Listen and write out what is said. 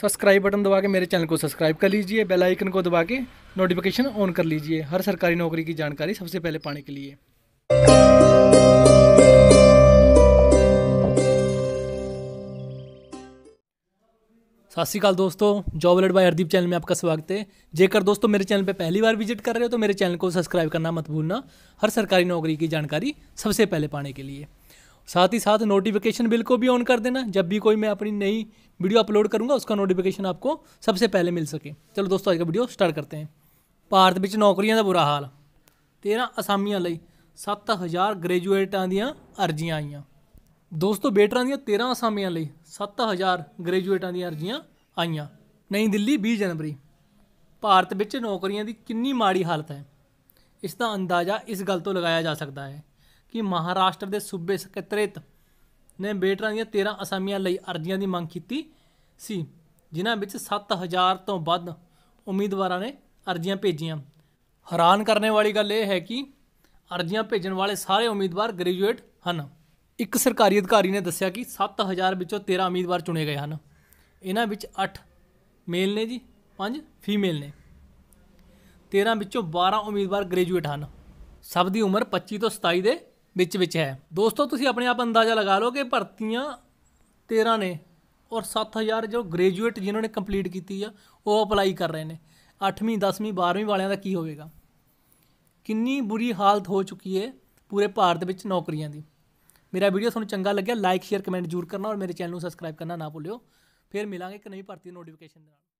subscribe button दबा के मेरे चैनल को सब्सक्राइब कर लीजिए बेल आइकन को दबा के नोटिफिकेशन ऑन कर लीजिए हर सरकारी नौकरी की जानकारी सबसे पहले पाने के लिए सत श्रीकाल दोस्तों job alert by Hardeep channel में आपका स्वागत है जेकर दोस्तों मेरे चैनल पर पहली बार विजिट कर रहे हो तो मेरे चैनल को सब्सक्राइब करना मत भूलना हर सरकारी नौकरी की जानकारी सबसे पहले पाने के लिए साथ ही साथ नोटिफिकेशन बिल को भी ऑन कर देना जब भी कोई मैं अपनी नई वीडियो अपलोड करूँगा उसका नोटिफिकेशन आपको सबसे पहले मिल सके ਚਲੋ ਦੋਸਤੋ ਅੱਜ ਦਾ ਵੀਡੀਓ ਸਟਾਰਟ ਕਰਦੇ ਹਾਂ ਭਾਰਤ ਵਿੱਚ ਨੌਕਰੀਆਂ ਦਾ ਬੁਰਾ ਹਾਲ 13 ਅਸਾਮੀਆਂ ਲਈ 7000 ਗ੍ਰੈਜੂਏਟਾਂ ਦੀਆਂ ਅਰਜ਼ੀਆਂ ਆਈਆਂ ਦੋਸਤੋ ਬੇਟਰਾਂ ਦੀਆਂ 13 ਅਸਾਮੀਆਂ ਲਈ 7000 ਗ੍ਰੈਜੂਏਟਾਂ ਦੀਆਂ ਅਰਜ਼ੀਆਂ ਆਈਆਂ ਨਈ ਦਿੱਲੀ 20 ਜਨਵਰੀ ਭਾਰਤ ਵਿੱਚ ਨੌਕਰੀਆਂ ਦੀ ਕਿੰਨੀ ਮਾੜੀ ਹਾਲਤ ਹੈ ਇਸ ਦਾ ਅੰਦਾਜ਼ਾ ਇਸ ਗੱਲ ਤੋਂ ਲਗਾਇਆ ਜਾ ਸਕਦਾ ਹੈ ਕਿ ਮਹਾਰਾਸ਼ਟਰ ਦੇ ਸੂਬੇ ਸਕੱਤਰੇਤ ਨੇ ਬੇਟਰਾਂ ਦੀਆਂ 13 ਅਸਾਮੀਆਂ ਲਈ ਅਰਜ਼ੀਆਂ ਦੀ ਮੰਗ ਕੀਤੀ ਸੀ ਜਿਨ੍ਹਾਂ ਵਿੱਚ 7000 ਤੋਂ ਵੱਧ ਉਮੀਦਵਾਰਾਂ ਨੇ ਅਰਜ਼ੀਆਂ ਭੇਜੀਆਂ ਹੈਰਾਨ ਕਰਨ ਵਾਲੀ ਗੱਲ ਇਹ ਹੈ ਕਿ ਅਰਜ਼ੀਆਂ ਭੇਜਣ ਵਾਲੇ ਸਾਰੇ ਉਮੀਦਵਾਰ ਗ੍ਰੈਜੂਏਟ ਹਨ ਇੱਕ ਸਰਕਾਰੀ ਅਧਿਕਾਰੀ ਨੇ ਦੱਸਿਆ ਕਿ 7000 ਵਿੱਚੋਂ 13 ਉਮੀਦਵਾਰ ਚੁਣੇ ਗਏ ਹਨ ਇਹਨਾਂ ਵਿੱਚ 8 ਮੇਲ ਨੇ ਜੀ 5 ਫੀਮੇਲ ਨੇ 13 ਵਿੱਚੋਂ 12 ਉਮੀਦਵਾਰ ਗ੍ਰੈਜੂਏਟ ਹਨ ਸਭ ਦੀ ਉਮਰ 25 ਤੋਂ 27 ਦੇ ਵਿੱਚ ਵਿੱਚ ਹੈ ਦੋਸਤੋ ਤੁਸੀਂ ਆਪਣੇ ਆਪ ਅੰਦਾਜ਼ਾ ਲਗਾ ਲਓ ਕਿ ਭਰਤੀਆਂ 13 ਨੇ ਔਰ 7000 ਜੋ ਗ੍ਰੈਜੂਏਟ ਜਿਨ੍ਹਾਂ ਨੇ ਕੰਪਲੀਟ ਕੀਤੀ ਆ ਉਹ ਅਪਲਾਈ ਕਰ ਰਹੇ ਨੇ 8ਵੀਂ 10ਵੀਂ 12ਵੀਂ ਵਾਲਿਆਂ ਦਾ ਕੀ ਹੋਵੇਗਾ ਕਿੰਨੀ ਬੁਰੀ ਹਾਲਤ ਹੋ ਚੁੱਕੀ ਹੈ ਪੂਰੇ ਭਾਰਤ ਵਿੱਚ ਨੌਕਰੀਆਂ ਦੀ ਮੇਰਾ ਵੀਡੀਓ ਤੁਹਾਨੂੰ ਚੰਗਾ ਲੱਗਿਆ ਲਾਈਕ ਸ਼ੇਅਰ ਕਮੈਂਟ ਜ਼ਰੂਰ ਕਰਨਾ ਔਰ ਮੇਰੇ ਚੈਨਲ ਨੂੰ ਸਬਸਕ੍ਰਾਈਬ ਕਰਨਾ ਨਾ ਭੁੱਲਿਓ ਫਿਰ ਮਿਲਾਂਗੇ ਇੱਕ ਨਵੀਂ ਭਰਤੀ ਨੋਟੀਫਿਕੇਸ਼ਨ ਦੇ ਨਾਲ